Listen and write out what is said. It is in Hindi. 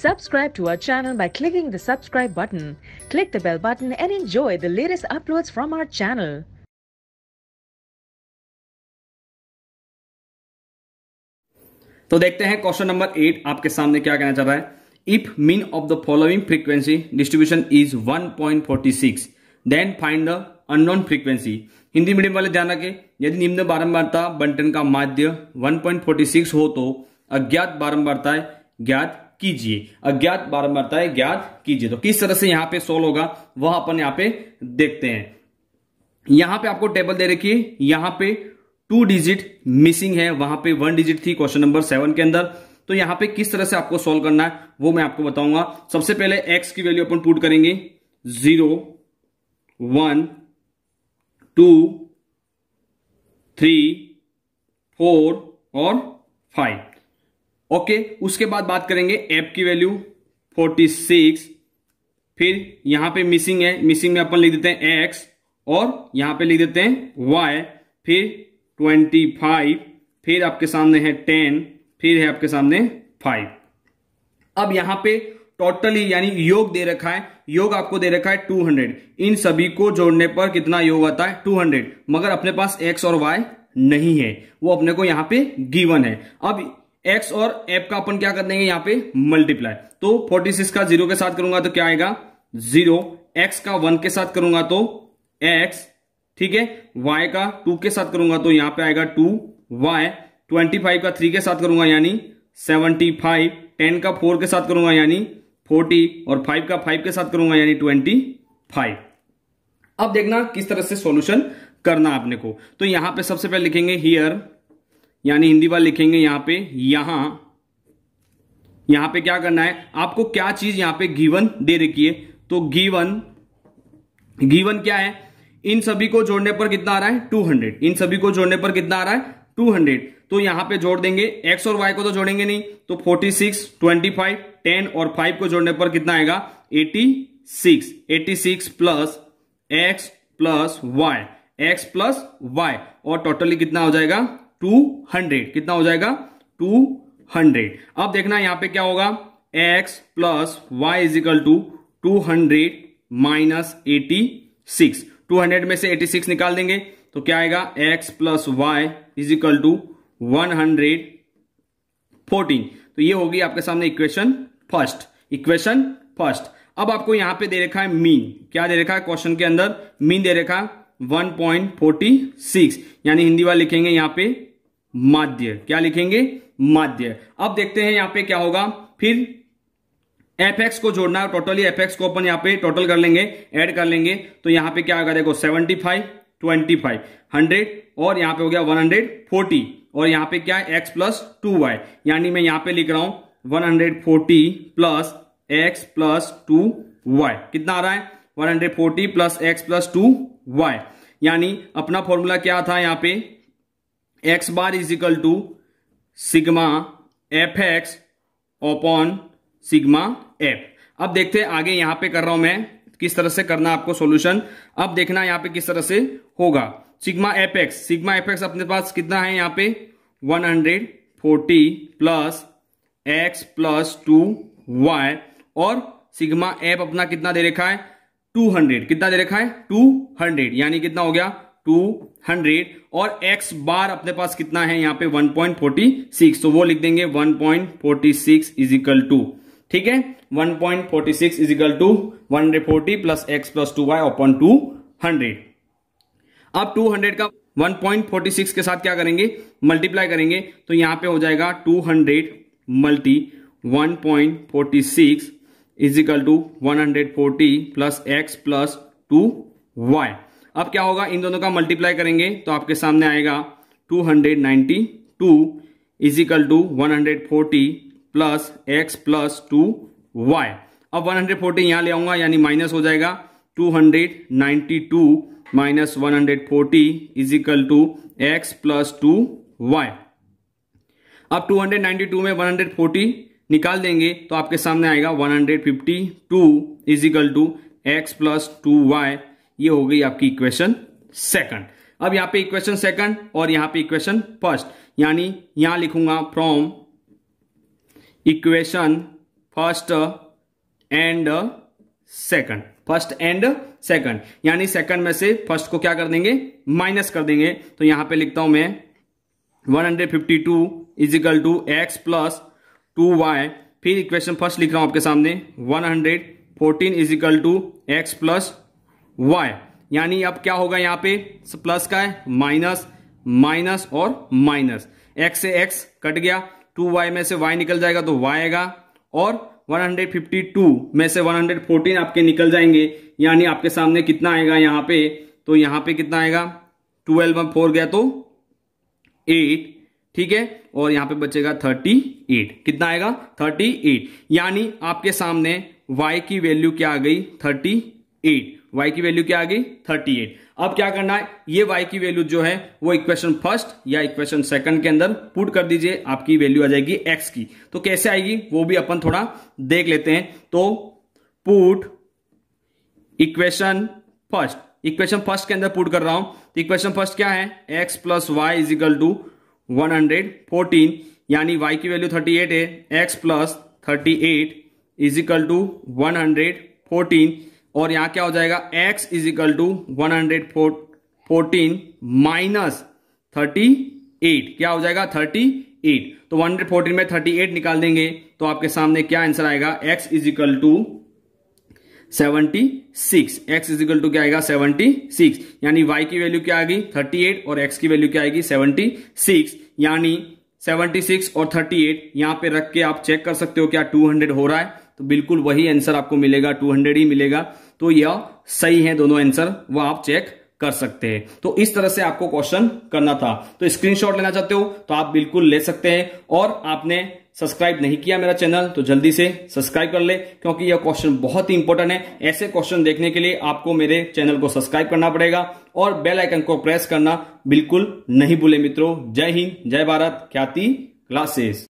Subscribe to our channel by clicking the subscribe button. Click the bell button and enjoy the latest uploads from our channel. तो देखते हैं क्वेश्चन नंबर एट आपके सामने क्या कहना चाह रहा है if mean of the following frequency distribution is 1.46 then find the unknown frequency Hindi medium वाले ध्यान रखें यदि निम्न बारंबारता बंटन का माध्य 1.46 हो तो अज्ञात बारंबारता ज्ञात कीजिए अज्ञात बारंबार है ज्ञात कीजिए तो किस तरह से यहां पे सोल्व होगा वह अपन यहां पे देखते हैं यहां पे आपको टेबल दे रखी है यहां पे टू डिजिट मिसिंग है वहां पे वन डिजिट थी क्वेश्चन नंबर सेवन के अंदर तो यहां पे किस तरह से आपको सोल्व करना है वो मैं आपको बताऊंगा सबसे पहले एक्स की वैल्यू अपन पुट करेंगे zero one two three four और फाइव ओके उसके बाद बात करेंगे एप की वैल्यू 46 फिर यहां पे मिसिंग है मिसिंग में अपन लिख देते हैं एक्स और यहां पे लिख देते हैं वाई फिर 25 फिर आपके सामने है 10 फिर है आपके सामने 5 अब यहां पे टोटली यानी योग दे रखा है योग आपको दे रखा है 200 इन सभी को जोड़ने पर कितना योग आता है 200 मगर अपने पास x और y नहीं है वो अपने को यहां पे गिवन है अब एक्स और एफ का अपन क्या कर देंगे यहां पे मल्टीप्लाई तो 46 का जीरो के साथ करूंगा तो क्या आएगा जीरो एक्स का वन के साथ करूंगा तो एक्स ठीक है वाई का टू के साथ करूंगा तो यहां पे आएगा टू वाई ट्वेंटी फाइव का थ्री के साथ करूंगा यानी सेवनटी फाइव टेन का फोर के साथ करूंगा यानी फोर्टी और फाइव का फाइव के साथ करूंगा यानी ट्वेंटी फाइव अब देखना किस तरह से सॉल्यूशन करना आपने को तो यहां पे सबसे पहले लिखेंगे हियर यानी हिंदी बार लिखेंगे यहां पे यहां यहां पे क्या करना है आपको क्या चीज यहां पे गीवन दे रखी है तो गीवन गीवन क्या है इन सभी को जोड़ने पर कितना आ रहा है 200 इन सभी को जोड़ने पर कितना आ रहा है 200 तो यहां पे जोड़ देंगे x और y को तो जोड़ेंगे नहीं तो 46 25 10 और 5 को जोड़ने पर कितना आएगा 86 86 plus x plus Y X plus Y और टोटली कितना हो जाएगा टू हंड्रेड कितना हो जाएगा टू हंड्रेड अब देखना यहां पे क्या होगा X plus Y equal to two hundred minus eighty six two hundred में से एटी सिक्स निकाल देंगे तो क्या आएगा X plus Y equal to one hundred fourteen तो ये होगी आपके सामने इक्वेशन फर्स्ट इक्वेशन फर्स्ट अब आपको यहां पे दे रखा है मीन क्या दे रखा है क्वेश्चन के अंदर मीन दे रखा 1.46 यानी हिंदी वाले लिखेंगे यहां पे माध्य क्या लिखेंगे माध्य अब देखते हैं यहां पे क्या होगा फिर एफ एक्स को जोड़ना है टोटली एफ एक्स को अपन यहाँ पे टोटल कर लेंगे ऐड कर लेंगे तो यहाँ पे क्या होगा देखो seventy five twenty five hundred और यहां पे हो गया वन हंड्रेड फोर्टी और यहां पे क्या है एक्स प्लस टू वाई यानी मैं यहां पे लिख रहा हूं one hundred forty plus x plus two Y कितना आ रहा है one hundred forty plus x plus two Y यानी अपना फॉर्मूला क्या था यहाँ पे X bar is equal to sigma F X upon sigma F अब देखते हैं आगे यहां पे कर रहा हूं मैं किस तरह से करना आपको सॉल्यूशन अब देखना यहाँ पे किस तरह से होगा sigma F X sigma F X अपने पास कितना है यहाँ पे 140 plus x plus two Y और सिग्मा एफ अपना कितना दे रखा है 200 कितना दे रखा है 200 यानी कितना हो गया टू हंड्रेड और x बार अपने पास कितना है यहाँ पे 1.46 तो वो लिख देंगे 1.46 पॉइंट फोर्टी सिक्स टू ठीक है 1.46 point forty six to one hundred forty plus x plus two y upon two hundred अब 200 का 1.46 के साथ क्या करेंगे मल्टीप्लाई करेंगे तो यहाँ पे हो जाएगा 200 hundred multi one point forty six is equal to one hundred forty plus x plus two y अब क्या होगा इन दोनों का मल्टीप्लाई करेंगे तो आपके सामने आएगा 292 hundred ninety two is equal to one hundred forty plus x plus two y अब 140 हंड्रेड फोर्टी यहाँ ले आऊंगा यानी माइनस हो जाएगा 292 hundred ninety two minus one hundred forty is equal two x plus two y अब 292 में 140 निकाल देंगे तो आपके सामने आएगा 152 hundred fifty two is equal two x plus two y ये हो गई आपकी इक्वेशन सेकंड अब यहां पे इक्वेशन सेकंड और यहां पे इक्वेशन फर्स्ट यानी यहां लिखूंगा from equation first and second first and second यानी सेकंड में से फर्स्ट को क्या कर देंगे माइनस कर देंगे तो यहां पे लिखता हूं मैं 152 hundred fifty two is two x plus two y फिर इक्वेशन फर्स्ट लिख रहा हूं आपके सामने 114 hundred fourteen is two x plus y यानी अब क्या होगा यहाँ पे प्लस का है माइनस माइनस और माइनस एक्स से एक्स कट गया टू वाई में से वाई निकल जाएगा तो वाई आएगा और 152 में से 114 आपके निकल जाएंगे यानी आपके सामने कितना आएगा यहाँ पे तो यहाँ पे कितना आएगा 12 में फोर गया तो 8 ठीक है और यहाँ पे बचेगा 38 कितना आएगा 38 यानी आपके सामने y की वैल्यू क्या आ गई थर्टी एट वाई की वैल्यू क्या आ गई थर्टी एट अब क्या करना है ये वाई की वैल्यू जो है वो इक्वेशन फर्स्ट या इक्वेशन सेकंड के अंदर पुट कर दीजिए आपकी वैल्यू आ जाएगी एक्स की तो कैसे आएगी वो भी अपन थोड़ा देख लेते हैं तो put equation first equation first के अंदर पुट कर रहा हूं तो इक्वेशन फर्स्ट क्या है x plus y is equal to one hundred fourteen यानी वाई की वैल्यू थर्टी एट है x plus thirty eight is equal to one hundred fourteen और यहां क्या हो जाएगा x is equal to one hundred fourteen minus thirty eight क्या हो जाएगा थर्टी एट तो वन हंड्रेड फोर्टीन में थर्टी एट निकाल देंगे तो आपके सामने क्या आंसर आएगा x is equal to seventy six x is equal to क्या आएगा सेवेंटी सिक्स यानी y की वैल्यू क्या आएगी थर्टी एट और x की वैल्यू क्या आएगी सेवेंटी सिक्स यानी सेवेंटी सिक्स और थर्टी एट यहां पर रख के आप चेक कर सकते हो क्या टू हंड्रेड हो रहा है तो बिल्कुल वही आंसर आपको मिलेगा 200 ही मिलेगा तो यह सही है दोनों आंसर वह आप चेक कर सकते हैं तो इस तरह से आपको क्वेश्चन करना था तो स्क्रीनशॉट लेना चाहते हो तो आप बिल्कुल ले सकते हैं और आपने सब्सक्राइब नहीं किया मेरा चैनल तो जल्दी से सब्सक्राइब कर ले क्योंकि यह क्वेश्चन बहुत ही इंपॉर्टेंट है ऐसे क्वेश्चन देखने के लिए आपको मेरे चैनल को सब्सक्राइब करना पड़ेगा और बेल आइकन को प्रेस करना बिल्कुल नहीं भूले मित्रों जय हिंद जय भारत ख्याति क्लासेस